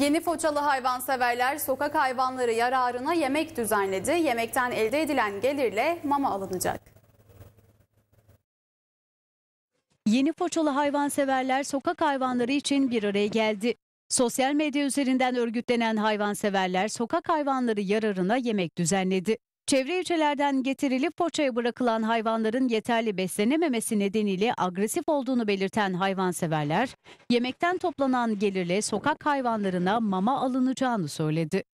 Yeni Foçalı hayvanseverler sokak hayvanları yararına yemek düzenledi. Yemekten elde edilen gelirle mama alınacak. Yeni Foçalı hayvanseverler sokak hayvanları için bir araya geldi. Sosyal medya üzerinden örgütlenen hayvanseverler sokak hayvanları yararına yemek düzenledi. Çevre ilçelerden getirilip poçaya bırakılan hayvanların yeterli beslenememesi nedeniyle agresif olduğunu belirten hayvanseverler, yemekten toplanan gelirle sokak hayvanlarına mama alınacağını söyledi.